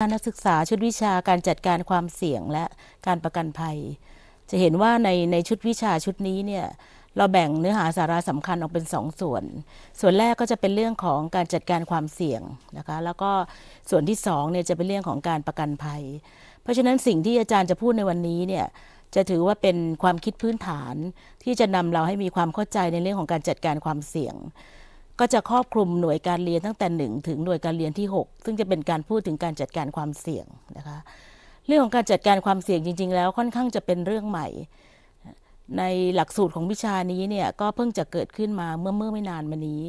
นักศึกษาชุดวิชาการจัดการความเสี่ยงและการประกันภัย จะเห็นว่าใน ในชุดวิชาชุดนี้เนี่ยเราแบ่งเนื้อหาสาระสำคัญออกเป็น2สส่วน ส่วนแรกก็จะเป็นเรื่องของการจัดการความเสี่ยงนะคะ แล้วก็ส่วนที่2เนี่ยจะเป็นเรื่องของการประกันภัย เพราะฉะนั้นสิ่งที่อาจารย์จะพูดในวันนี้เนี่ยจะถือว่าเป็นความคิดพื้นฐานที่จะนำเราให้มีความเข้าใจในเรื่องของการจัดการความเสี่ยงก็จะครอบคลุมหน่วยการเรียนตั้งแต่ 1ถึงหน่วยการเรียนที่6ซึ่งจะเป็นการพูดถึงการจัดการความเสี่ยงนะคะ เรื่องของการจัดการความเสี่ยงจริง ๆ แล้วค่อนข้างจะเป็นเรื่องใหม่ ในหลักสูตรของวิชานี้เนี่ยก็เพิ่งจะเกิดขึ้นมาเมื่อเมื่อไม่นานมานี้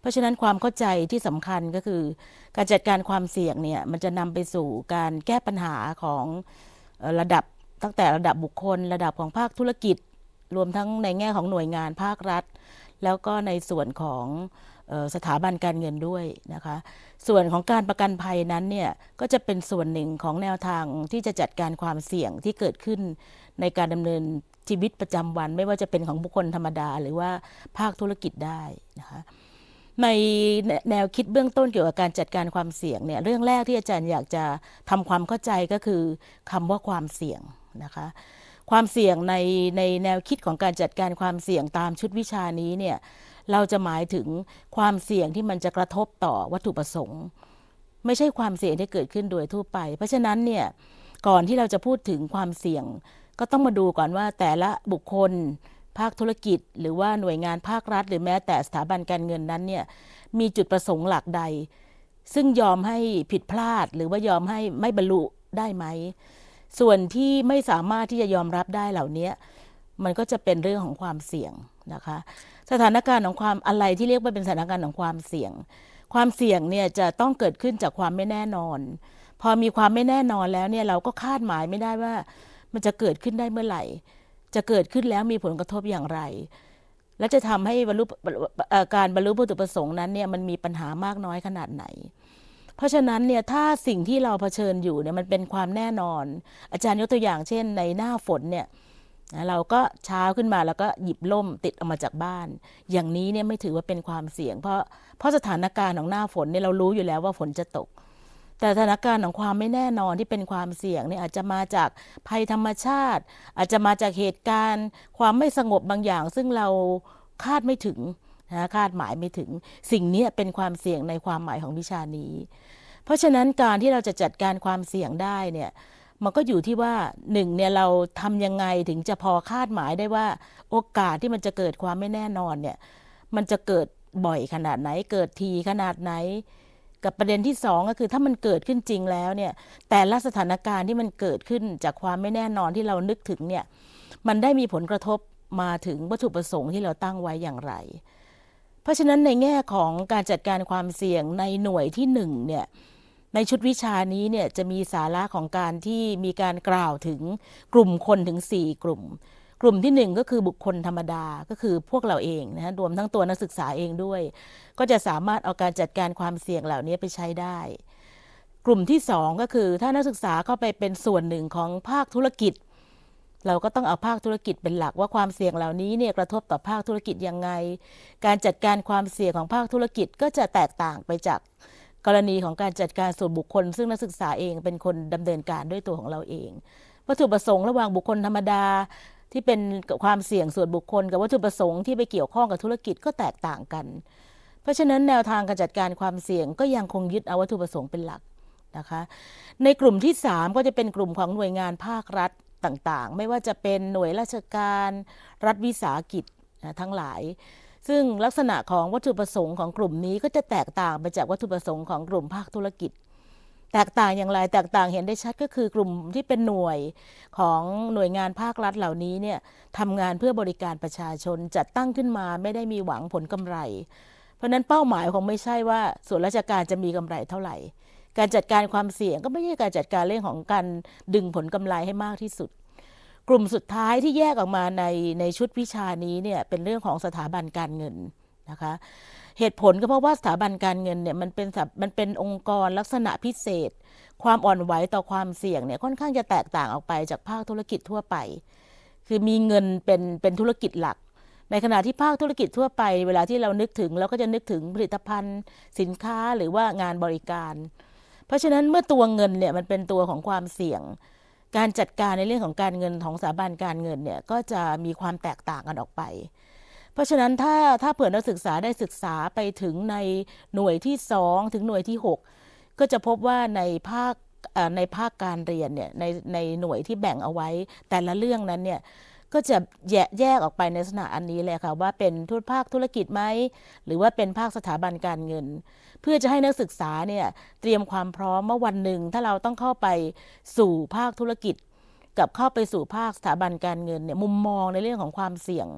เพราะฉะนั้นความเข้าใจที่สำคัญก็คือการจัดการความเสี่ยงเนี่ยมันจะนำไปสู่การแก้ปัญหาของระดับตั้งแต่ระดับบุคคล ระดับของภาคธุรกิจ รวมทั้งในแง่ของหน่วยงานภาครัฐแล้วก็ในส่วนของสถาบันการเงินด้วยนะคะ ส่วนของการประกันภัยนั้นเนี่ยก็จะเป็นส่วนหนึ่งของแนวทางที่จะจัดการความเสี่ยงที่เกิดขึ้นในการดำเนินชีวิตประจำวัน ไม่ว่าจะเป็นของบุคคลธรรมดา หรือว่าภาคธุรกิจได้นะคะ ในแนวคิดเบื้องต้นเกี่ยวกับการจัดการความเสี่ยงเนี่ย เรื่องแรกที่อาจารย์อยากจะทำความเข้าใจก็คือคำว่าความเสี่ยงนะคะความเสี่ยงในในแนวคิดของการจัดการความเสี่ยงตามชุดวิชานี้เนี่ย เราจะหมายถึงความเสี่ยงที่มันจะกระทบต่อวัตถุประสงค์ ไม่ใช่ความเสี่ยงที่เกิดขึ้นโดยทั่วไป เพราะฉะนั้นเนี่ยก่อนที่เราจะพูดถึงความเสี่ยง ก็ต้องมาดูก่อนว่าแต่ละบุคคลภาคธุรกิจ หรือว่าหน่วยงานภาครัฐ หรือแม้แต่สถาบันการเงินนั้นเนี่ย มีจุดประสงค์หลักใด ซึ่งยอมให้ผิดพลาด หรือว่ายอมให้ไม่บรรลุได้ไหมส่วนที่ไม่สามารถที่จะยอมรับได้เหล่านี้ มันก็จะเป็นเรื่องของความเสี่ยงนะคะ สถานการณ์ของความอะไรที่เรียกว่าเป็นสถานการณ์ของความเสี่ยง ความเสี่ยงเนี่ยจะต้องเกิดขึ้นจากความไม่แน่นอน พอมีความไม่แน่นอนแล้วเนี่ยเราก็คาดหมายไม่ได้ว่ามันจะเกิดขึ้นได้เมื่อไหร่ จะเกิดขึ้นแล้วมีผลกระทบอย่างไร และจะทำให้บรรลุการบรรลุวัตถุประสงค์นั้นเนี่ยมันมีปัญหามากน้อยขนาดไหนเพราะฉะนั้นเนี่ยถ้าสิ่งที่เราเผชิญอยู่เนี่ยมันเป็นความแน่นอน อาจารย์ยกตัวอย่างเช่นในหน้าฝนเนี่ยเราก็เช้าขึ้นมาแล้วก็หยิบล่มติดออกมาจากบ้าน อย่างนี้เนี่ยไม่ถือว่าเป็นความเสี่ยง เพราะเพราะสถานการณ์ของหน้าฝนเนี่ยเรารู้อยู่แล้วว่าฝนจะตก แต่สถานการณ์ของความไม่แน่นอนที่เป็นความเสี่ยงเนี่ยอาจจะมาจากภัยธรรมชาติ อาจจะมาจากเหตุการณ์ ความไม่สงบบางอย่าง ซึ่งเราคาดไม่ถึงนะคาดหมายไม่ถึงสิ่งนี้เป็นความเสี่ยงในความหมายของวิชานี้ เพราะฉะนั้นการที่เราจะจัดการความเสี่ยงได้เนี่ยมันก็อยู่ที่ว่าหนึ่งเนี่ย เราทำยังไงถึงจะพอคาดหมายได้ว่าโอกาสที่มันจะเกิดความไม่แน่นอนเนี่ยมันจะเกิดบ่อยขนาดไหน เกิดทีขนาดไหน กับประเด็นที่สองก็คือถ้ามันเกิดขึ้นจริงแล้วเนี่ยแต่ละสถานการณ์ที่มันเกิดขึ้น จากความไม่แน่นอนที่เรานึกถึง เนี่ยมันได้มีผลกระทบมาถึงวัตถุประสงค์ที่เราตั้งไว้อย่างไรเพราะฉะนั้นในแง่ของการจัดการความเสี่ยงในหน่วยที่หนึ่งเนี่ยในชุดวิชานี้เนี่ยจะมีสาระของการที่มีการกล่าวถึงกลุ่มคนถึง4กลุ่ม กลุ่มที่ 1 ก็คือบุคคลธรรมดาก็คือพวกเราเองนะฮะรวมทั้งตัวนักศึกษาเองด้วย ก็จะสามารถเอาการจัดการความเสี่ยงเหล่านี้ไปใช้ได้ กลุ่มที่2ก็คือถ้านักศึกษาเข้าไปเป็นส่วนหนึ่งของภาคธุรกิจเราก็ต้องเอาภาคธุรกิจเป็นหลัก ว่าความเสี่ยงเหล่านี้เนี่ยกระทบต่อภาคธุรกิจยังไง การจัดการความเสี่ยงของภาคธุรกิจก็จะแตกต่างไปจาก กรณีของการจัดการส่วนบุคคลซึ่งนักศึกษาเองเป็นคนดำเนินการด้วยตัวของเราเอง วัตถุประสงค์ระหว่างบุคคลธรรมดาที่เป็นความเสี่ยงส่วนบุคคลกับวัตถุประสงค์ที่ไปเกี่ยวข้องกับธุรกิจก็แตกต่างกัน เพราะฉะนั้นแนวทางการจัดการความเสี่ยงก็ยังคงยึดเอาวัตถุประสงค์เป็นหลักนะคะในกลุ่มที่ 3 ก็จะเป็นกลุ่มของหน่วยงานภาครัฐต่างๆไม่ว่าจะเป็นหน่วยราชการรัฐวิสาหกิจทั้งหลาย ซึ่งลักษณะของวัตถุประสงค์ของกลุ่มนี้ก็จะแตกต่างไปจากวัตถุประสงค์ของกลุ่มภาคธุรกิจ แตกต่างอย่างไรแตกต่างเห็นได้ชัดก็คือกลุ่มที่เป็นหน่วยของหน่วยงานภาครัฐเหล่านี้เนี่ยทำงานเพื่อบริการประชาชนจัดตั้งขึ้นมาไม่ได้มีหวังผลกำไร เพราะนั้นเป้าหมายคงไม่ใช่ว่าส่วนราชการจะมีกำไรเท่าไหร่การจัดการความเสี่ยงก็ไม่ใช่การจัดการเรื่องของการดึงผลกำไรให้มากที่สุด กลุ่มสุดท้ายที่แยกออกมาในในชุดวิชานี้เนี่ยเป็นเรื่องของสถาบันการเงินนะคะ เหตุผลก็เพราะว่าสถาบันการเงินเนี่ยมันเป็นมันเป็นองค์กรลักษณะพิเศษ ความอ่อนไหวต่อความเสี่ยงเนี่ยค่อนข้างจะแตกต่างออกไปจากภาคธุรกิจทั่วไป คือมีเงินเป็นเป็นธุรกิจหลัก ในขณะที่ภาคธุรกิจทั่วไป เวลาที่เรานึกถึง เราก็จะนึกถึงผลิตภัณฑ์สินค้าหรือว่างานบริการเพราะฉะนั้นเมื่อตัวเงินเนี่ยมันเป็นตัวของความเสี่ยง การจัดการในเรื่องของการเงินของสถาบันการเงินเนี่ย ก็จะมีความแตกต่างกันออกไป เพราะฉะนั้นถ้าถ้าเผื่อนักศึกษาได้ศึกษาไปถึงในหน่วยที่ 2 ถึงหน่วยที่ 6 ก็จะพบว่าในภาคในภาคการเรียนเนี่ยในในหน่วยที่แบ่งเอาไว้แต่ละเรื่องนั้นเนี่ยก็จะแยกแยกออกไปในลักษณะอันนี้แหละค่ะว่าเป็นธุตภาคธุรกิจไหมหรือว่าเป็นภาคสถาบันการเงิน เพื่อจะให้นักศึกษาเนี่ยเตรียมความพร้อมเมื่อวันหนึ่งถ้าเราต้องเข้าไปสู่ภาคธุรกิจ กับเข้าไปสู่ภาคสถาบันการเงินเนี่ยมุมมองในเรื่องของความเสี่ยง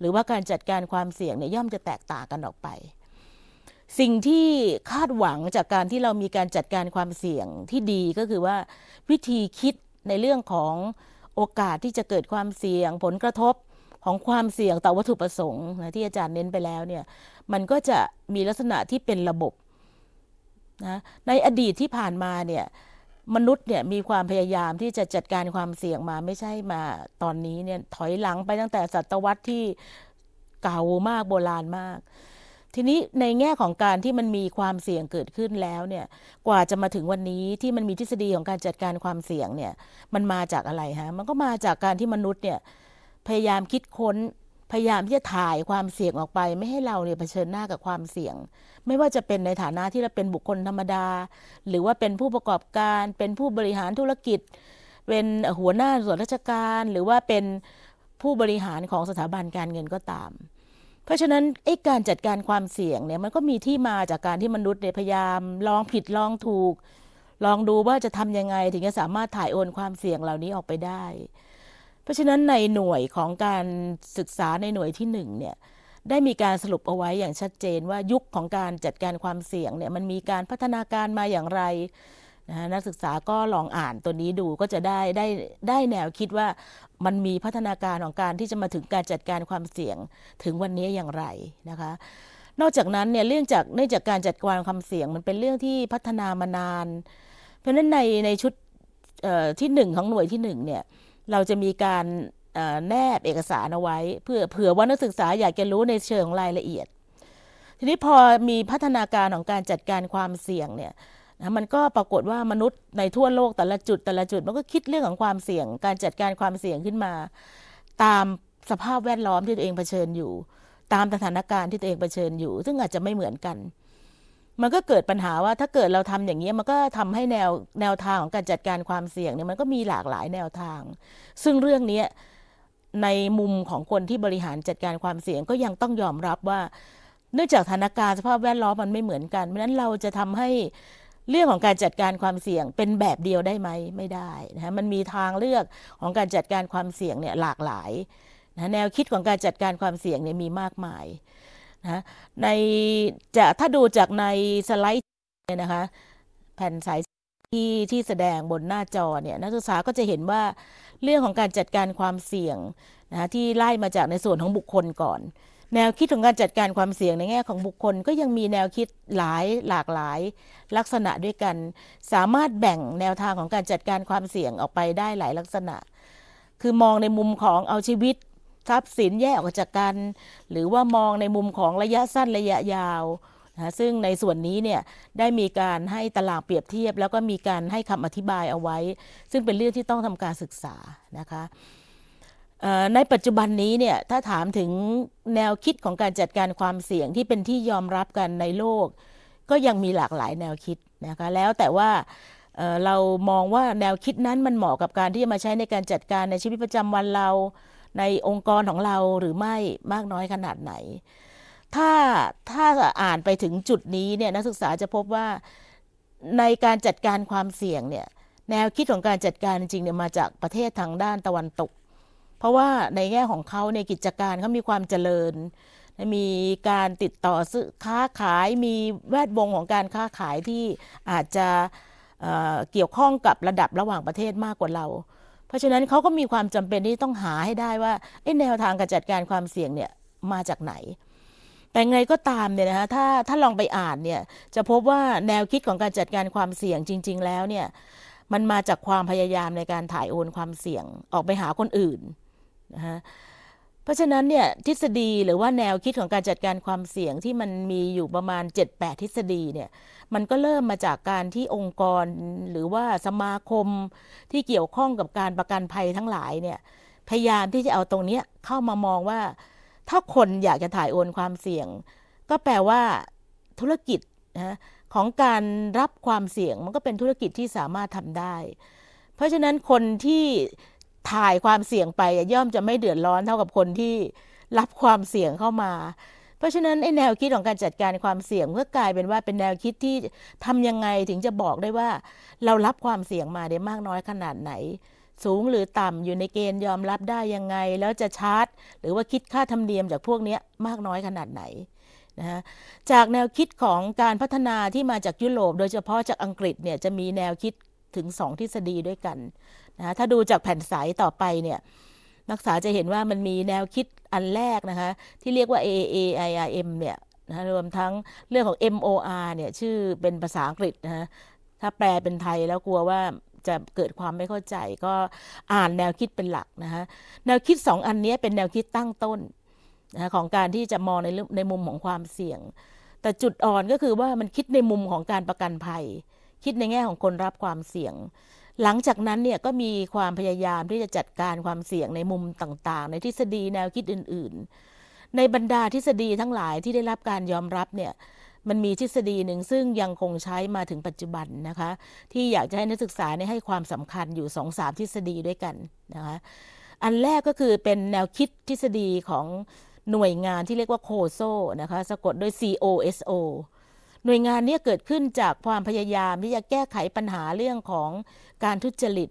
หรือว่าการจัดการความเสี่ยงเนี่ยย่อมจะแตกต่างกันออกไป สิ่งที่คาดหวังจากการที่เรามีการจัดการความเสี่ยงที่ดีก็คือว่าวิธีคิดในเรื่องของโอกาสที่จะเกิดความเสี่ยงผลกระทบของความเสี่ยง ต่อวัตถุประสงค์นะที่อาจารย์เน้นไปแล้ว เนี่ย มันก็จะมีลักษณะที่เป็นระบบนะในอดีตที่ผ่านมาเนี่ย มนุษย์เนี่ย มีความพยายามที่จะจัดการความเสี่ยงมาไม่ใช่มาตอนนี้เนี่ยถอยหลังไปตั้งแต่ศตวรรษที่เก่ามากโบราณมากทีนี้ในแง่ของการที่มันมีความเสี่ยงเกิดขึ้นแล้วเนี่ยกว่าจะมาถึงวันนี้ที่มันมีทฤษฎีของการจัดการความเสี่ยงเนี่ยมันมาจากอะไรฮะมันก็มาจากการที่มนุษย์เนี่ย พยายามคิดค้นพยายามที่จะถ่ายความเสี่ยงออกไป ไม่ให้เราเนี่ยเผชิญหน้ากับความเสี่ยง ไม่ว่าจะเป็นในฐานะที่เราเป็นบุคคลธรรมดา หรือว่าเป็นผู้ประกอบการ เป็นผู้บริหารธุรกิจ เป็นหัวหน้าส่วนราชการ หรือว่าเป็นผู้บริหารของสถาบันการเงินก็ตามเพราะฉะนั้นไอ้การจัดการความเสี่ยงเนี่ยมันก็มีที่มาจากการที่มนุษย์เนี่ยพยายามลองผิดลองถูก ลองดูว่าจะทํำยังไงถึงจะสามารถถ่ายโอนความเสี่ยงเหล่านี้ออกไปได้ เพราะฉะนั้นในหน่วยของการศึกษาในหน่วยที่หนึ่งเนี่ย ได้มีการสรุปเอาไว้อย่างชัดเจนว่ายุคของการจัดการความเสี่ยงเนี่ย มันมีการพัฒนาการมาอย่างไรนะนักศึกษาก็ลองอ่านตัวนี้ดูก็จะได้ได้ได้แนวคิดว่ามันมีพัฒนาการของการที่จะมาถึงการจัดการความเสี่ยงถึงวันนี้อย่างไรนะคะ นอกจากนั้นเนี่ยเรื่องจากเนื่องจากการจัดการความเสี่ยงมันเป็นเรื่องที่พัฒนามานาน เพราะฉะนั้นในในชุดที่หนึ่งของหน่วยที่หนึ่งเนี่ย เราจะมีการแนบเอกสารเอาไว้ เพื่อเผื่อว่านักศึกษาอยากจะรู้ในเชิงรายละเอียดทีนี้พอมีพัฒนาการของการจัดการความเสี่ยงเนี่ยนะมันก็ปรากฏว่ามนุษย์ในทั่วโลกแต่ละจุดแต่ละจุดมันก็คิดเรื่องของความเสี่ยงการจัดการความเสี่ยงขึ้นมา ตามสภาพแวดล้อมที่ตัวเองเผชิญอยู่ ตามสถานการณ์ที่ตัวเองเผชิญอยู่ ซึ่งอาจจะไม่เหมือนกัน มันก็เกิดปัญหาว่า ถ้าเกิดเราทำอย่างนี้มันก็ทำให้แนวแนวทางของการจัดการความเสี่ยงเนี่ยมันก็มีหลากหลายแนวทาง ซึ่งเรื่องนี้ในมุมของคนที่บริหารจัดการความเสี่ยงก็ยังต้องยอมรับว่า เนื่องจากสถานการณ์สภาพแวดล้อมมันไม่เหมือนกันเพราะนั้นเราจะทำให้เรื่องของการจัดการความเสี่ยงเป็นแบบเดียวได้ไหมไม่ได้นะฮะมันมีทางเลือกของการจัดการความเสี่ยงเนี่ยหลากหลายนะแนวคิดของการจัดการความเสี่ยงเนี่ยมีมากมายนะในจะถ้าดูจากในสไลด์เนี่ยนะคะแผ่นสายที่ที่แสดงบนหน้าจอเนี่ยนักศึกษาก็จะเห็นว่าเรื่องของการจัดการความเสี่ยงนะที่ไล่มาจากในส่วนของบุคคลก่อนแนวคิดของการจัดการความเสี่ยงในแง่ของบุคคลก็ยังมีแนวคิดหลายหลากหลาย ลักษณะด้วยกันสามารถแบ่งแนวทางของการจัดการความเสี่ยงออกไปได้หลายลักษณะ คือมองในมุมของเอาชีวิตทรัพย์สินแยกออกจากกัน หรือว่ามองในมุมของระยะสั้นระยะยาวนะซึ่งในส่วนนี้เนี่ยได้มีการให้ตารางเปรียบเทียบ แล้วก็มีการให้คำอธิบายเอาไว้ ซึ่งเป็นเรื่องที่ต้องทำการศึกษานะคะในปัจจุบันนี้เนี่ยถ้าถามถึงแนวคิดของการจัดการความเสี่ยงที่เป็นที่ยอมรับกันในโลก ก็ยังมีหลากหลายแนวคิดนะคะแล้วแต่ว่าเรามองว่าแนวคิดนั้นมันเหมาะกับการที่จะมาใช้ในการจัดการในชีวิตประจำวันเรา ในองค์กรของเราหรือไม่มากน้อยขนาดไหน ถ้าถ้าอ่านไปถึงจุดนี้เนี่ยนักศึกษาจะพบว่าในการจัดการความเสี่ยงเนี่ยแนวคิดของการจัดการจริงเนี่ยมาจากประเทศทางด้านตะวันตกราะว่าในแง่ของเขาในกิจการเขามีความเจริญ มีการติดต่อซื้อค้าขาย มีแวดวงของการค้าขายที่อาจจะเเกี่ยวข้องกับระดับระหว่างประเทศมากกว่าเรา เพราะฉะนั้นเขาก็มีความจำเป็นที่ต้องหาให้ได้ว่าแนวทางการจัดการความเสี่ยงเนี่ยมาจากไหน แต่ไงก็ตามเนี่ยนะคะถ้าถ้าลองไปอ่านเนี่ยจะพบว่าแนวคิดของการจัดการความเสี่ยงจริง ๆ แล้วเนี่ยมันมาจากความพยายามในการถ่ายโอนความเสี่ยงออกไปหาคนอื่นนะคะเพราะฉะนั้นเนี่ยทฤษฎีหรือว่าแนวคิดของการจัดการความเสี่ยงที่มันมีอยู่ประมาณ 7-8ทฤษฎีเนี่ย มันก็เริ่มมาจากการที่องค์กร หรือว่าสมาคมที่เกี่ยวข้องกับการประกันภัยทั้งหลายเนี่ย พยายามที่จะเอาตรงนี้เข้ามามองว่า ถ้าคนอยากจะถ่ายโอนความเสี่ยง ก็แปลว่าธุรกิจนะของการรับความเสี่ยง มันก็เป็นธุรกิจที่สามารถทำได้ เพราะฉะนั้นคนที่ถ่ายความเสี่ยงไปย่อมจะไม่เดือดร้อนเท่ากับคนที่รับความเสี่ยงเข้ามา เพราะฉะนั้นไอ้แนวคิดของการจัดการความเสี่ยงเมื่อ กลายเป็นว่าเป็นแนวคิดที่ทำยังไงถึงจะบอกได้ว่า เรารับความเสี่ยงมาได้มากน้อยขนาดไหน สูงหรือต่ำอยู่ในเกณฑ์ยอมรับได้ยังไง แล้วจะชาร์จหรือว่าคิดค่าธรรมเนียมจากพวกนี้มากน้อยขนาดไหนนะจากแนวคิดของการพัฒนาที่มาจากยุโรป โดยเฉพาะจากอังกฤษเนี่ยจะมีแนวคิดถึง2ทฤษฎีด้วยกันนะถ้าดูจากแผ่นสายต่อไปเนี่ยนักศึกษาจะเห็นว่ามันมีแนวคิดอันแรกนะคะ ที่เรียกว่า AAIRM เนี่ยนะรวมทั้งเรื่องของ MOR เนี่ยชื่อเป็นภาษาอังกฤษนะะถ้าแปลเป็นไทยแล้วกลัวว่าจะเกิดความไม่เข้าใจ ก็อ่านแนวคิดเป็นหลักนะคะแนวคิด2อันนี้เป็นแนวคิดตั้งต้นนะของการที่จะมองในในมุมของความเสี่ยง แต่จุดอ่อนก็คือว่ามันคิดในมุมของการประกันภัย คิดในแง่ของคนรับความเสี่ยงหลังจากนั้นเนี่ยก็มีความพยายามที่จะจัดการความเสี่ยงในมุมต่างๆ ในทฤษฎีแนวคิดอื่น ๆ ในบรรดาทฤษฎีทั้งหลายที่ได้รับการยอมรับเนี่ยมันมีทฤษฎีหนึ่งซึ่งยังคงใช้มาถึงปัจจุบันนะคะ ที่อยากจะให้นักศึกษาให้ความสำคัญอยู่สองสามทฤษฎีด้วยกันนะคะ อันแรกก็คือเป็นแนวคิดทฤษฎีของหน่วยงานที่เรียกว่าโคโซนะคะ สะกดด้วย COSO หน่วยงานนี้เกิดขึ้นจากความพยายามที่จะแก้ไขปัญหาเรื่องของการทุจริต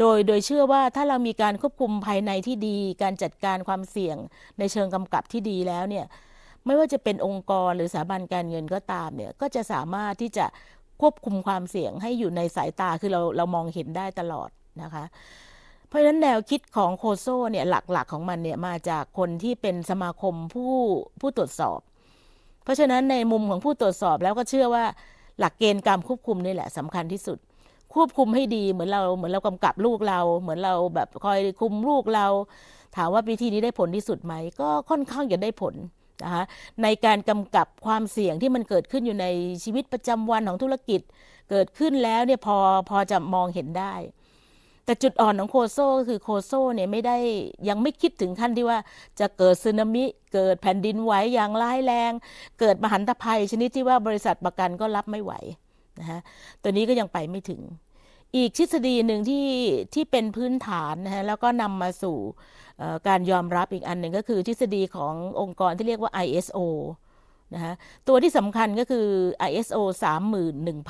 โดยโดยเชื่อว่าถ้าเรามีการควบคุมภายในที่ดี การจัดการความเสี่ยงในเชิงกำกับที่ดีแล้วเนี่ยไม่ว่าจะเป็นองค์กรหรือสถาบันการเงินก็ตามเนี่ยก็จะสามารถที่จะควบคุมความเสี่ยงให้อยู่ในสายตาคือเราเรามองเห็นได้ตลอดนะคะ เพราะฉะนั้นแนวคิดของโคโซเนี่ยหลักๆของมันเนี่ยมาจากคนที่เป็นสมาคมผู้ผู้ตรวจสอบเพราะฉะนั้นในมุมของผู้ตรวจสอบแล้วก็เชื่อว่า หลักเกณฑ์การควบคุมนี่แหละสำคัญที่สุด ควบคุมให้ดีเหมือนเราเหมือนเรากำกับลูกเรา เหมือนเราแบบคอยคุมลูกเรา ถามว่าวิธีนี้ได้ผลที่สุดไหมก็ค่อนข้างจะได้ผลนะคะในการกำกับความเสี่ยงที่มันเกิดขึ้นอยู่ในชีวิตประจำวันของธุรกิจเกิดขึ้นแล้วเนี่ยพอพอจะมองเห็นได้แต่จุดอ่อนของโคโซก็คือโคโซเนี่ยไม่ได้ยังไม่คิดถึงขั้นที่ว่าจะเกิดสึนามิเกิดแผ่นดินไหวอย่างร้ายแรง เกิดมหันตภัยชนิดที่ว่าบริษัทประกันก็รับไม่ไหวนะฮะตัวนี้ก็ยังไปไม่ถึง อีกทฤษฎีหนึ่งที่ที่เป็นพื้นฐานนะฮะแล้วก็นำมาสู่การยอมรับอีกอันหนึ่งก็คือทฤษฎีขององค์กรที่เรียกว่า ISO นะฮะตัวที่สำคัญก็คือ ISO 31,000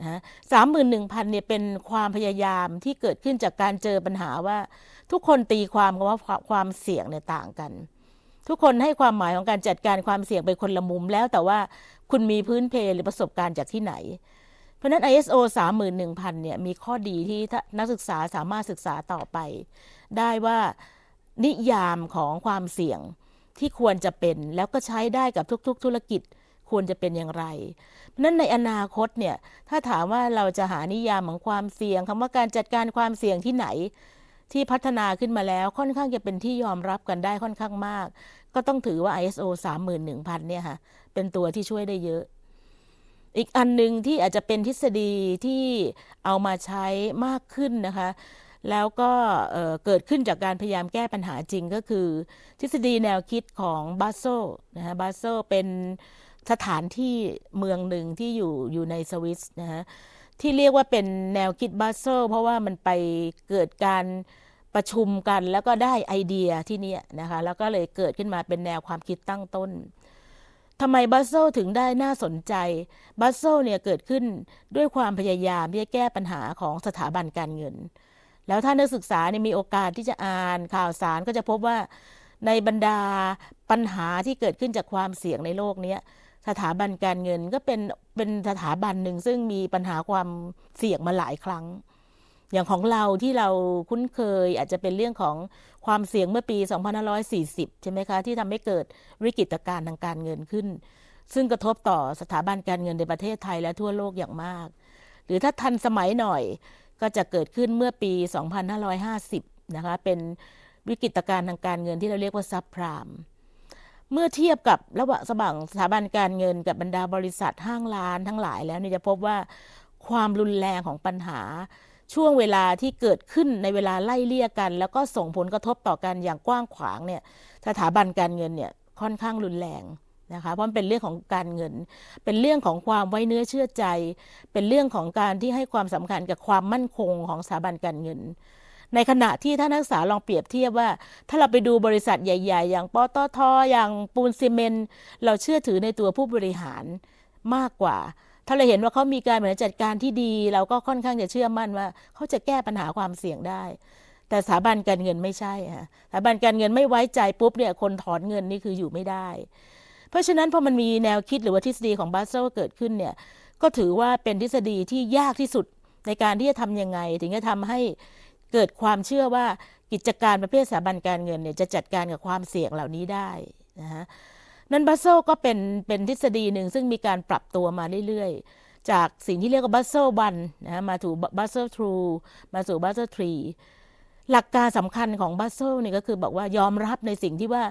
นะสามหมื่นหนึ่งพันเนี่ยเป็นความพยายามที่เกิดขึ้นจากการเจอปัญหาว่าทุกคนตีความกัว่าความเสี่ยงเนี่ยต่างกัน ทุกคนให้ความหมายของการจัดการความเสี่ยงไปคนละมุมแล้วแต่ว่าคุณมีพื้นเพหรือประสบการณ์จากที่ไหน เพราะนั้น ISO 31,000เนี่ยมีข้อดีที่นักศึกษาสามารถศึกษาต่อไป ได้ว่านิยามของความเสี่ยงที่ควรจะเป็น แล้วก็ใช้ได้กับทุกๆ ธุรกิจควรจะเป็นอย่างไรนั้น ในอนาคตเนี่ย ถ้าถามว่าเราจะหานิยามของความเสี่ยงคำว่าการจัดการความเสี่ยงที่ไหนที่พัฒนาขึ้นมาแล้ว ค่อนข้างจะเป็นที่ยอมรับกันได้ค่อนข้างมาก ก็ต้องถือว่า ISO 31,000เนี่ยค่ะ เป็นตัวที่ช่วยได้เยอะ อีกอันหนึ่งที่อาจจะเป็นทฤษฎีที่เอามาใช้มากขึ้นนะคะ แล้วก็เกิดขึ้นจากการพยายามแก้ปัญหาจริงก็คือ ทฤษฎีแนวคิดของบาโซนะฮะบาโซเป็นสถานที่เมืองหนึ่งที่อยู่อยู่ในสวิสนะฮะที่เรียกว่าเป็นแนวคิดบาเซ์เพราะว่ามันไปเกิดการประชุมกันแล้วก็ได้ไอเดียที่นี่นะคะ แล้วก็เลยเกิดขึ้นมาเป็นแนวความคิดตั้งต้นทำไมบาเซลถึงได้น่าสนใจบาเซลเนี่ยเกิดขึ้นด้วยความพยายามที่จะแก้ปัญหาของสถาบันการเงิน แล้วถ้านักศึกษาเนี่ยมีโอกาสที่จะอ่านข่าวสารก็จะพบว่า ในบรรดาปัญหาที่เกิดขึ้นจากความเสี่ยงในโลกนี้สถาบันการเงินก็เป็นเป็นสถาบันหนึ่ง ซึ่งมีปัญหาความเสี่ยงมาหลายครั้ง อย่างของเราที่เราคุ้นเคยอาจจะเป็นเรื่องของความเสี่ยงเมื่อปี 2540 ใช่ไหมคะ ที่ทำให้เกิดวิกฤตการณ์ทางการเงินขึ้น ซึ่งกระทบต่อสถาบันการเงินในประเทศไทยและทั่วโลกอย่างมาก หรือถ้าทันสมัยหน่อยก็จะเกิดขึ้นเมื่อปี 2550 นะคะเป็นวิกฤตการณ์ทางการเงินที่เราเรียกว่าซับพรามเมื่อเทียบกับระหว่างสบังสถาบันการเงินกับบรรดาบริษัทห้างร้านทั้งหลายแล้วเนี่ยจะพบว่าความรุนแรงของปัญหาช่วงเวลาที่เกิดขึ้นในเวลาไล่เลี่ยกันแล้วก็ส่งผลกระทบต่อกันอย่างกว้างขวางเนี่ย สถาบันการเงินเนี่ยค่อนข้างรุนแรงนะคะเพราะเป็นเรื่องของการเงิน เป็นเรื่องของความไว้เนื้อเชื่อใจ เป็นเรื่องของการที่ให้ความสำคัญกับความมั่นคงของสถาบันการเงินในขณะที่ท่านนักศึกษาลองเปรียบเทียบว่า ถ้าเราไปดูบริษัทใหญ่ ๆ อย่างปตทอย่างปูนซีเมนเราเชื่อถือในตัวผู้บริหารมากกว่า ถ้าเราเห็นว่าเขามีการบริหารจัดการที่ดีเราก็ค่อนข้างจะเชื่อมั่นว่าเขาจะแก้ปัญหาความเสี่ยงได้ แต่สถาบันการเงินไม่ใช่ฮะสถาบันการเงินไม่ไว้ใจปุ๊บเนี่ย คนถอนเงินนี่คืออยู่ไม่ได้ เพราะฉะนั้นพอมันมีแนวคิดหรือว่าทฤษฎีของบาสเซลเกิดขึ้นเนี่ย ก็ถือว่าเป็นทฤษฎีที่ยากที่สุดในการที่จะทำยังไงถึงจะทำใหเกิดความเชื่อว่ากิจการประเภทสถาบันการเงินเนี่ยจะจัดการกับความเสี่ยงเหล่านี้ได้นะฮะนั้นบัสโซก็เป็นเป็นทฤษฎีหนึ่งซึ่งมีการปรับตัวมาเรื่อยๆ จากสิ่งที่เรียกว่าบัสโซบันนะมาถูบัสโซทรูมาสู่บัสโซทรีหลักการสำคัญของบัสโซเนี่ยก็คือบอกว่ายอมรับในสิ่งที่ว่า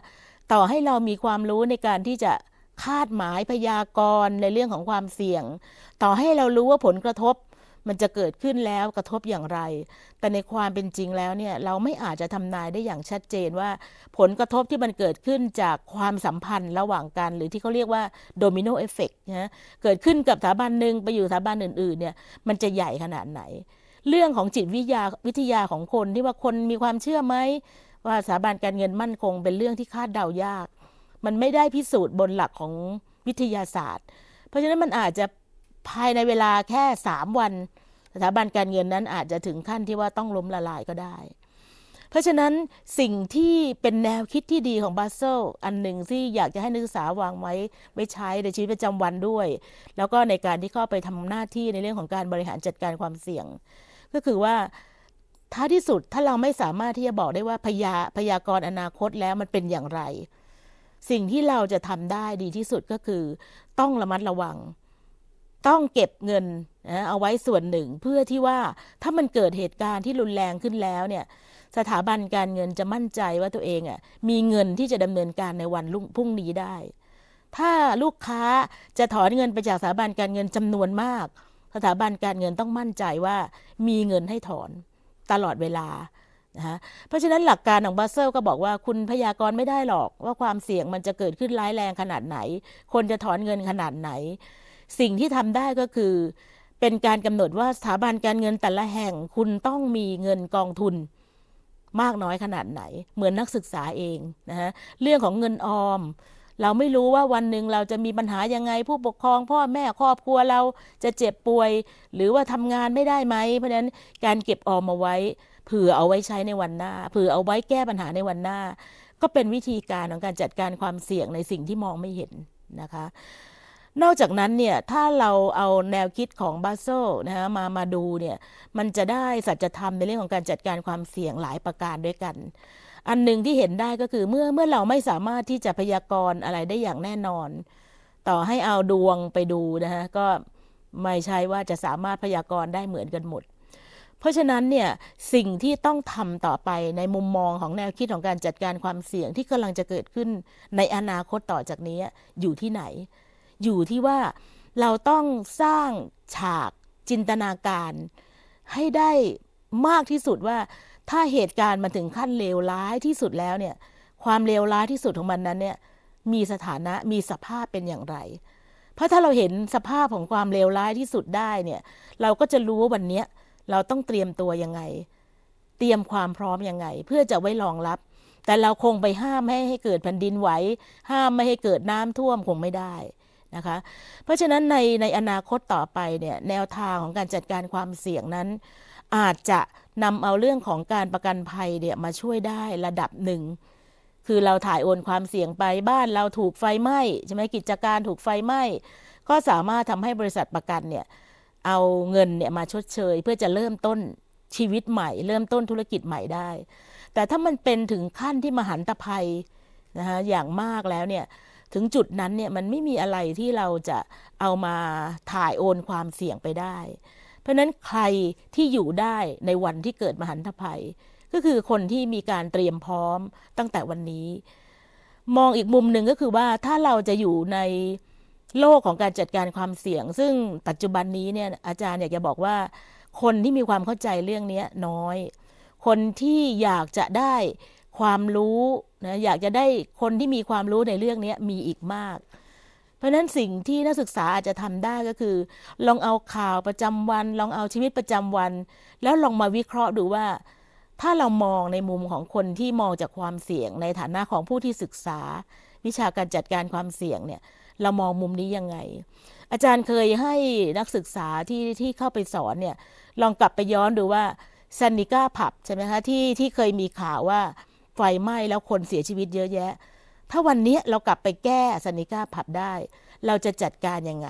ต่อให้เรามีความรู้ในการที่จะคาดหมายพยากรณ์ในเรื่องของความเสี่ยงต่อให้เรารู้ว่าผลกระทบมันจะเกิดขึ้นแล้วกระทบอย่างไร แต่ในความเป็นจริงแล้วเนี่ยเราไม่อาจจะทำนายได้อย่างชัดเจนว่าผลกระทบที่มันเกิดขึ้นจากความสัมพันธ์ระหว่างกัน หรือที่เขาเรียกว่าโดมิโนเอฟเฟกต์นะเกิดขึ้นกับสถาบันหนึ่งไปอยู่สถาบันอื่นๆเนี่ยมันจะใหญ่ขนาดไหน เรื่องของจิตวิทยาวิทยาของคนที่ว่าคนมีความเชื่อไหมว่าสถาบันการเงินมั่นคง เป็นเรื่องที่คาดเดายาก มันไม่ได้พิสูจน์บนหลักของวิทยาศาสตร์ เพราะฉะนั้นมันอาจจะภายในเวลาแค่สามวัน สถาบันการเงินนั้นอาจจะถึงขั้นที่ว่าต้องล้มละลายก็ได้ เพราะฉะนั้นสิ่งที่เป็นแนวคิดที่ดีของบาเซลอันหนึ่งที่อยากจะให้นักศึกษาวางไว้ไว้ใช้ในชีวิตประจำวันด้วย แล้วก็ในการที่เข้าไปทำหน้าที่ในเรื่องของการบริหารจัดการความเสี่ยง ก็คือว่าท้ายที่สุดถ้าเราไม่สามารถที่จะบอกได้ว่าพยาพยากรณ์อนาคตแล้วมันเป็นอย่างไร สิ่งที่เราจะทำได้ดีที่สุดก็คือต้องระมัดระวังต้องเก็บเงินเอาไว้ส่วนหนึ่งเพื่อที่ว่าถ้ามันเกิดเหตุการณ์ที่รุนแรงขึ้นแล้ว เนี่ย สถาบันการเงินจะมั่นใจว่าตัวเองอ่ะมีเงินที่จะดำเนินการในวันพรุ่งนี้ได้ ถ้าลูกค้าจะถอนเงินไปจากสถาบันการเงินจำนวนมาก สถาบันการเงินต้องมั่นใจว่า มีเงินให้ถอน ตลอดเวลานะคะเพราะฉะนั้นหลักการของบาเซลก็บอกว่าคุณพยากรณ์ไม่ได้หรอก ว่าความเสี่ยงมันจะเกิดขึ้นร้ายแรงขนาดไหน คนจะถอนเงินขนาดไหนสิ่งที่ทำได้ก็คือ เป็นการกำหนดว่าสถาบันการเงินแต่ละแห่งคุณต้องมีเงินกองทุน มากน้อยขนาดไหน เหมือนนักศึกษาเองนะฮะเรื่องของเงินออม เราไม่รู้ว่าวันหนึ่งเราจะมีปัญหายังไงผู้ปกครองพ่อแม่ครอบครัวเราจะเจ็บป่วย หรือว่าทำงานไม่ได้ไหม เพราะฉะนั้นการเก็บออมมาไว้เผื่อเอาไว้ใช้ในวันหน้าเผื่อเอาไว้แก้ปัญหาในวันหน้า ก็เป็นวิธีการของการจัดการความเสี่ยงในสิ่งที่มองไม่เห็นนะคะนอกจากนั้นเนี่ยถ้าเราเอาแนวคิดของบาโซนะฮะมามาดูเนี่ย มันจะได้สัจธรรมในเรื่องของการจัดการความเสี่ยงหลายประการด้วยกัน อันหนึ่งที่เห็นได้ก็คือเมื่อเมื่อเราไม่สามารถที่จะพยากรณ์อะไรได้อย่างแน่นอน ต่อให้เอาดวงไปดูนะฮะก็ไม่ใช่ว่าจะสามารถพยากรณ์ได้เหมือนกันหมด เพราะฉะนั้นเนี่ยสิ่งที่ต้องทำต่อไปในมุมมองของแนวคิดของการจัดการความเสี่ยงที่กำลังจะเกิดขึ้นในอนาคตต่อจากนี้ อยู่ที่ไหนอยู่ที่ว่าเราต้องสร้างฉากจินตนาการให้ได้มากที่สุดว่าถ้าเหตุการณ์มันถึงขั้นเลวร้ายที่สุดแล้วเนี่ย ความเลวร้ายที่สุดของมันนั้นเนี่ยมีสถานะมีสภาพเป็นอย่างไร เพราะถ้าเราเห็นสภาพของความเลวร้ายที่สุดได้เนี่ยเราก็จะรู้ว่าวันนี้เราต้องเตรียมตัวยังไง เตรียมความพร้อมยังไง เพื่อจะไว้รองรับ แต่เราคงไปห้ามไม่ให้เกิดแผ่นดินไหวห้ามไม่ให้เกิดน้ำท่วมคงไม่ได้นะคะเพราะฉะนั้นในในอนาคตต่อไปเนี่ยแนวทางของการจัดการความเสี่ยงนั้น อาจจะนำเอาเรื่องของการประกันภัยเนี่ยมาช่วยได้ระดับหนึ่ง คือเราถ่ายโอนความเสี่ยงไปบ้านเราถูกไฟไหม้ใช่ไหมกิจการถูกไฟไหม้ก็สามารถทำให้บริษัทประกันเนี่ยเอาเงินเนี่ยมาชดเชย เพื่อจะเริ่มต้นชีวิตใหม่ เริ่มต้นธุรกิจใหม่ได้ แต่ถ้ามันเป็นถึงขั้นที่มหันตภัยนะคะอย่างมากแล้วเนี่ยถึงจุดนั้นเนี่ยมันไม่มีอะไรที่เราจะเอามาถ่ายโอนความเสี่ยงไปได้ เพราะนั้นใครที่อยู่ได้ในวันที่เกิดมหันตภัย ก็คือคนที่มีการเตรียมพร้อมตั้งแต่วันนี้ มองอีกมุมหนึ่งก็คือว่าถ้าเราจะอยู่ในโลกของการจัดการความเสี่ยง ซึ่งปัจจุบันนี้เนี่ยอาจารย์อยากจะบอกว่า คนที่มีความเข้าใจเรื่องนี้น้อย คนที่อยากจะได้ความรู้นะอยากจะได้คนที่มีความรู้ในเรื่องนี้มีอีกมาก เพราะนั้นสิ่งที่นักศึกษาอาจจะทำได้ก็คือ ลองเอาข่าวประจำวัน ลองเอาชีวิตประจำวัน แล้วลองมาวิเคราะห์ดูว่า ถ้าเรามองในมุมของคนที่มองจากความเสี่ยง ในฐานะของผู้ที่ศึกษา วิชาการจัดการความเสี่ยงเนี่ย เรามองมุมนี้ยังไง อาจารย์เคยให้นักศึกษาที่ที่เข้าไปสอนเนี่ย ลองกลับไปย้อนดูว่าซันนิก้าผับใช่ไหมคะที่ที่เคยมีข่าวว่าไฟไหม้แล้วคนเสียชีวิตเยอะแยะ ถ้าวันนี้เรากลับไปแก้สนิก้าผับได้ เราจะจัดการยังไง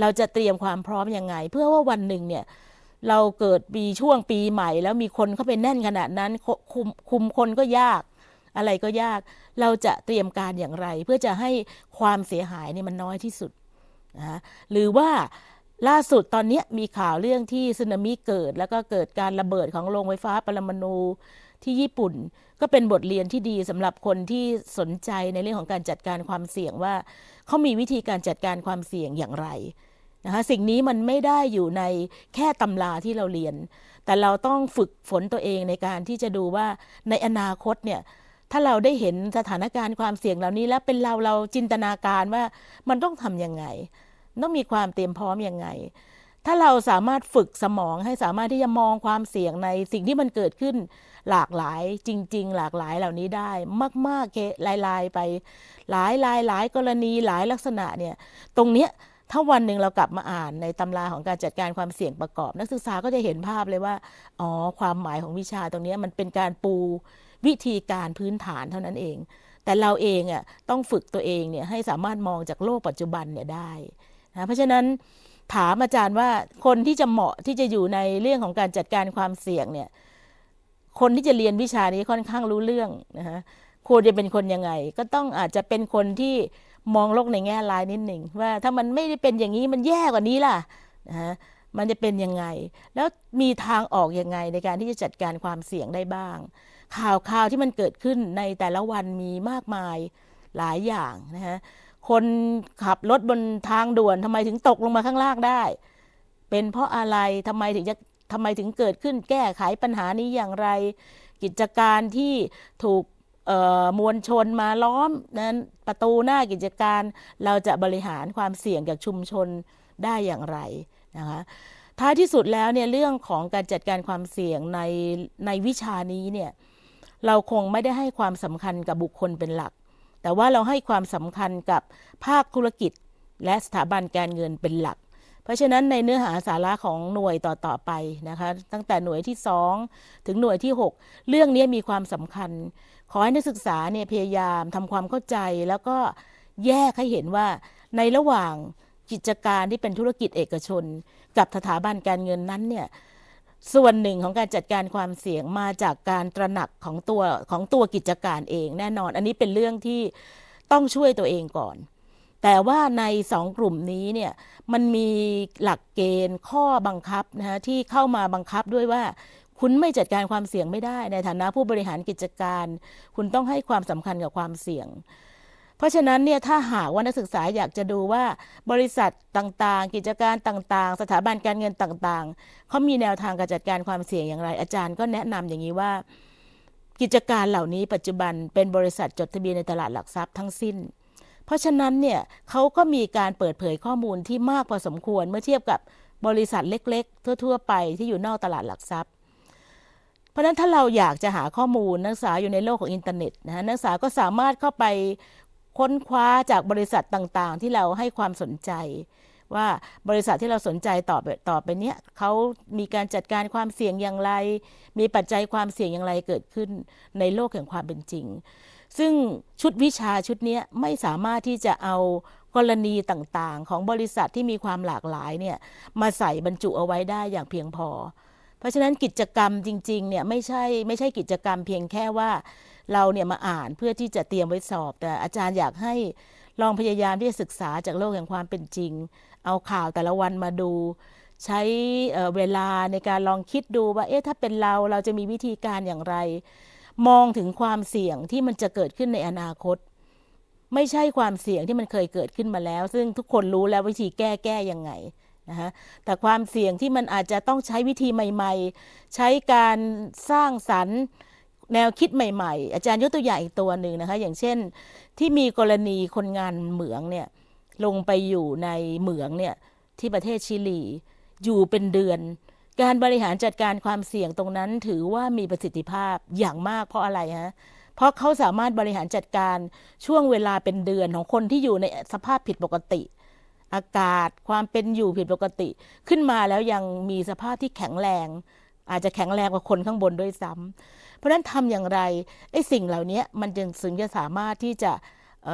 เราจะเตรียมความพร้อมยังไง เพื่อว่าวันหนึ่งเนี่ยเราเกิดปีช่วงปีใหม่ แล้วมีคนเข้าไปแน่นขนาดนั้น คุมคุมคนก็ยาก อะไรก็ยาก เราจะเตรียมการอย่างไร เพื่อจะให้ความเสียหายเนี่ยมันน้อยที่สุดนะหรือว่าล่าสุดตอนนี้มีข่าวเรื่องที่สึนามิเกิด แล้วก็เกิดการระเบิดของโรงไฟฟ้าปรมาณูที่ญี่ปุ่นก็เป็นบทเรียนที่ดีสำหรับคนที่สนใจในเรื่องของการจัดการความเสี่ยงว่า เขามีวิธีการจัดการความเสี่ยงอย่างไรนะคะสิ่งนี้มันไม่ได้อยู่ในแค่ตำราที่เราเรียน แต่เราต้องฝึกฝนตัวเองในการที่จะดูว่าในอนาคตเนี่ยถ้าเราได้เห็นสถานการณ์ความเสี่ยงเหล่านี้ แล้วเป็นเราเราจินตนาการว่ามันต้องทำยังไง ต้องมีความเตรียมพร้อมยังไงถ้าเราสามารถฝึกสมองให้สามารถที่จะมองความเสี่ยงในสิ่งที่มันเกิดขึ้นหลากหลายจริงๆหลากหลายเหล่านี้ได้มากๆเคลาย ๆ ไปหลายลายหลายกรณีหลายลักษณะเนี่ย ตรงเนี้ยถ้าวันหนึ่งเรากลับมาอ่านในตำราของการจัดการความเสี่ยงประกอบ นักศึกษาก็จะเห็นภาพเลยว่า อ๋อ ความหมายของวิชาตรงนี้มันเป็นการปูวิธีการพื้นฐานเท่านั้นเอง แต่เราเองอ่ะต้องฝึกตัวเองเนี่ยให้สามารถมองจากโลกปัจจุบันเนี่ยได้นะเพราะฉะนั้นถามอาจารย์ว่าคนที่จะเหมาะที่จะอยู่ในเรื่องของการจัดการความเสี่ยงเนี่ย คนที่จะเรียนวิชานี้ค่อนข้างรู้เรื่องนะคะควรจะเป็นคนยังไง ก็ต้องอาจจะเป็นคนที่มองโลกในแง่ร้ายนิดหนึ่งว่าถ้ามันไม่ได้เป็นอย่างนี้มันแย่กว่านี้ล่ะนะฮะมันจะเป็นยังไง แล้วมีทางออกยังไงในการที่จะจัดการความเสี่ยงได้บ้าง ข่าวข่าวที่มันเกิดขึ้นในแต่ละวันมีมากมายหลายอย่างนะฮะคนขับรถบนทางด่วนทำไมถึงตกลงมาข้างล่างได้ เป็นเพราะอะไรทำไมถึงจะทำไมถึงเกิดขึ้นแก้ไขปัญหานี้อย่างไร กิจการที่ถูกมวลชนมาล้อมนั้นประตูหน้ากิจการเราจะบริหารความเสี่ยงจากชุมชนได้อย่างไรนะคะท้ายที่สุดแล้วเนี่ยเรื่องของการจัดการความเสี่ยงในในวิชานี้เนี่ยเราคงไม่ได้ให้ความสำคัญกับบุคคลเป็นหลักแต่ว่าเราให้ความสำคัญกับภาคธุรกิจและสถาบันการเงินเป็นหลัก เพราะฉะนั้นในเนื้อหาสาระของหน่วยต่อ ๆ ไปนะคะตั้งแต่หน่วยที่ 2 ถึงหน่วยที่ 6 เรื่องนี้มีความสำคัญ ขอให้นักศึกษาเนี่ยพยายามทำความเข้าใจ แล้วก็แยกให้เห็นว่าในระหว่างกิจการที่เป็นธุรกิจเอกชน กับสถาบันการเงินนั้นเนี่ยส่วนหนึ่งของการจัดการความเสี่ยงมาจากการตระหนักของตัวของตัวกิจการเองแน่นอน อันนี้เป็นเรื่องที่ต้องช่วยตัวเองก่อน แต่ว่าในสองกลุ่มนี้เนี่ยมันมีหลักเกณฑ์ ข้อบังคับนะฮะที่เข้ามาบังคับด้วยว่า คุณไม่จัดการความเสี่ยงไม่ได้ ในฐานะผู้บริหารกิจการคุณต้องให้ความสำคัญกับความเสี่ยงเพราะฉะนั้นเนี่ยถ้าหากว่านักศึกษาอยากจะดูว่า บริษัทต่างๆ กิจการต่างๆ สถาบันการเงินต่างๆเขามีแนวทางการจัดการความเสี่ยงอย่างไรอาจารย์ ก็แนะนำอย่างนี้ว่า กิจการเหล่านี้ปัจจุบันเป็นบริษัทจดทะเบียนในตลาดหลักทรัพย์ทั้งสิ้น เพราะฉะนั้นเนี่ยเขาก็มีการเปิดเผยข้อมูลที่มากพอสมควรเมื่อเทียบกับบริษัทเล็ก ๆ ทั่ว ๆ ไป ที่อยู่นอกตลาดหลักทรัพย์ เพราะะนั้นถ้าเราอยากจะหาข้อมูล นักศึกษาอยู่ในโลกของอินเทอร์เน็ตนะฮะนักศึกษาก็สามารถเข้าไปค้นคว้าจากบริษัทต่างๆที่เราให้ความสนใจว่าบริษัทที่เราสนใจต่อบต่อไปเนี้ยเขามีการจัดการความเสี่ยงอย่างไร มีปัจจัยความเสี่ยงอย่างไรเกิดขึ้นในโลกแห่งความเป็นจริง ซึ่งชุดวิชาชุดนี้ไม่สามารถที่จะเอากรณีต่างๆ ของบริษัทที่มีความหลากหลายเนี่ยมาใส่บรรจุเอาไว้ได้อย่างเพียงพอเพราะฉะนั้นกิจกรรมจริง ๆเนี่ย ไม่ใช่ไม่ใช่กิจกรรมเพียงแค่ว่าเราเนี่ยมาอ่านเพื่อที่จะเตรียมไว้สอบ แต่อาจารย์อยากให้ลองพยายามที่จะศึกษาจากโลกแห่งความเป็นจริง เอาข่าวแต่ละวันมาดู ใช้เวลาในการลองคิดดูว่าเอ๊ะถ้าเป็นเราเราจะมีวิธีการอย่างไร มองถึงความเสี่ยงที่มันจะเกิดขึ้นในอนาคต ไม่ใช่ความเสี่ยงที่มันเคยเกิดขึ้นมาแล้ว ซึ่งทุกคนรู้แล้ววิธีแก้แก้ยังไงนะฮะแต่ความเสี่ยงที่มันอาจจะต้องใช้วิธีใหม่ๆ ใช้การสร้างสรรค์แนวคิดใหม่ๆ อาจารย์ยกตัวอย่างอีกตัวหนึ่งนะคะ อย่างเช่น ที่มีกรณีคนงานเหมืองเนี่ยลงไปอยู่ในเหมืองเนี่ยที่ประเทศชิลี อยู่เป็นเดือน การบริหารจัดการความเสี่ยงตรงนั้นถือว่ามีประสิทธิภาพอย่างมากเพราะอะไรฮะเพราะเขาสามารถบริหารจัดการช่วงเวลาเป็นเดือนของคนที่อยู่ในสภาพผิดปกติอากาศความเป็นอยู่ผิดปกติขึ้นมาแล้วยังมีสภาพที่แข็งแรง อาจจะแข็งแรงกว่าคนข้างบนด้วยซ้ำ เพราะฉะนั้นทำอย่างไรไอ้สิ่งเหล่านี้มันจึงสึงจะสามารถที่จะเ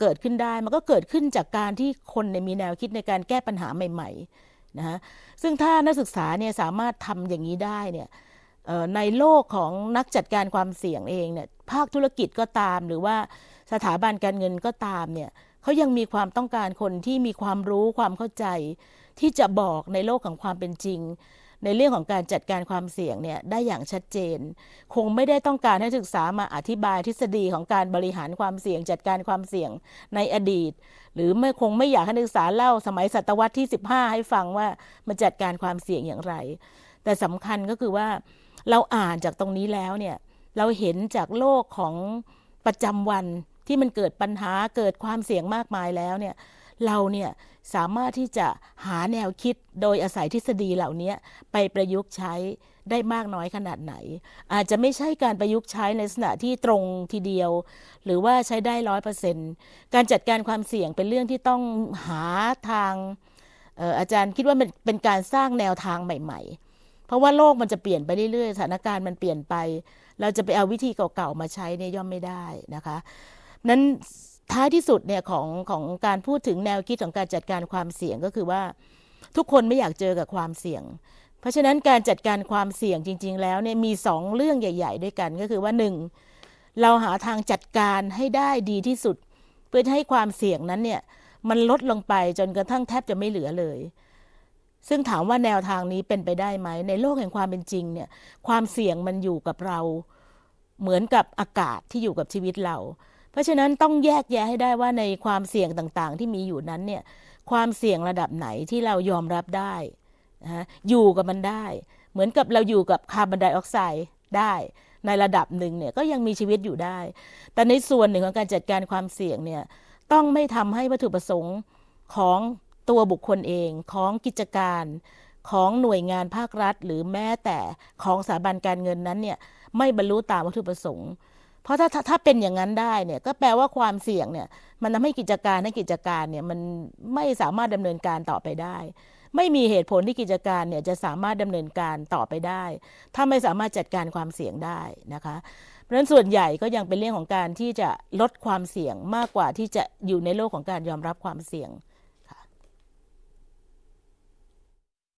เกิดขึ้นได้มันก็เกิดขึ้นจากการที่คนมีแนวคิดในการแก้ปัญหาใหม่ ๆ นะฮะซึ่งถ้านักศึกษาเนี่ยสามารถทำอย่างนี้ได้เนี่ยในโลกของนักจัดการความเสี่ยงเองเนี่ย ภาคธุรกิจก็ตาม หรือว่าสถาบันการเงินก็ตามเนี่ยเขายังมีความต้องการคนที่มีความรู้ความเข้าใจ ที่จะบอกในโลกของความเป็นจริง ในเรื่องของการจัดการความเสี่ยงเนี่ยได้อย่างชัดเจน คงไม่ได้ต้องการให้ศึกษามาอธิบายทฤษฎีของการบริหารความเสี่ยง จัดการความเสี่ยงในอดีต หรือไม่คงไม่อยากให้นักศึกษาเล่าสมัยศตวรรษที่ 15 ให้ฟังว่ามันจัดการความเสี่ยงอย่างไร แต่สำคัญก็คือว่าเราอ่านจากตรงนี้แล้วเนี่ยเราเห็นจากโลกของประจำวันที่มันเกิดปัญหาเกิดความเสี่ยงมากมายแล้วเนี่ย เราเนี่ยสามารถที่จะหาแนวคิดโดยอาศัยทฤษฎีเหล่านี้ไปประยุกต์ใช้ได้มากน้อยขนาดไหน อาจจะไม่ใช่การประยุกต์ใช้ในลักษณะที่ตรงทีเดียว หรือว่าใช้ได้ร้อยเปอร์เซ็นต์การจัดการความเสี่ยงเป็นเรื่องที่ต้องหาทางอาจารย์คิดว่ามันเป็นการสร้างแนวทางใหม่ ๆ เพราะว่าโลกมันจะเปลี่ยนไปเรื่อยๆสถานการณ์มันเปลี่ยนไป เราจะไปเอาวิธีเก่าๆมาใช้เนี่ยย่อมไม่ได้นะคะนั้นท้ายที่สุดเนี่ยของของการพูดถึงแนวคิดของการจัดการความเสี่ยงก็คือว่า ทุกคนไม่อยากเจอกับความเสี่ยง เพราะฉะนั้นการจัดการความเสี่ยงจริง ๆ แล้วเนี่ยมีสองเรื่องใหญ่ ๆ ด้วยกันก็คือว่าหนึ่งเราหาทางจัดการให้ได้ดีที่สุด เพื่อให้ความเสี่ยงนั้นเนี่ยมันลดลงไปจนกระทั่งแทบจะไม่เหลือเลย ซึ่งถามว่าแนวทางนี้เป็นไปได้ไหมในโลกแห่งความเป็นจริง เนี่ย ความเสี่ยงมันอยู่กับเราเหมือนกับอากาศที่อยู่กับชีวิตเราเพราะฉะนั้นต้องแยกแยะให้ได้ว่าในความเสี่ยงต่างๆ ที่มีอยู่นั้นเนี่ยความเสี่ยงระดับไหนที่เรายอมรับได้นะอยู่กับมันได้ เหมือนกับเราอยู่กับคาร์บอนไดออกไซด์ได้ ในระดับหนึ่งเนี่ยก็ยังมีชีวิตอยู่ได้ แต่ในส่วนหนึ่งของการจัดการความเสี่ยงเนี่ยต้องไม่ทำให้วัตถุประสงค์ของตัวบุคคลเองของกิจการของหน่วยงานภาครัฐ หรือแม้แต่ของสถาบันการเงินนั้นเนี่ยไม่บรรลุตามวัตถุประสงค์เพราะถ้าถ้าเป็นอย่างนั้นได้เนี่ยก็แปลว่าความเสี่ยงเนี่ยมันทาให้กิจการในกิจการเนี่ยมันไม่สามารถดำเนินการต่อไปได้ ไม่มีเหตุผลที่กิจการเนี่ยจะสามารถดำเนินการต่อไปได้ ถ้าไม่สามารถจัดการความเสี่ยงได้นะคะ เพราะฉะนั้นส่วนใหญ่ก็ยังเป็นเรื่องของการที่จะลดความเสี่ยงมากกว่าที่จะอยู่ในโลกของการยอมรับความเสี่ยง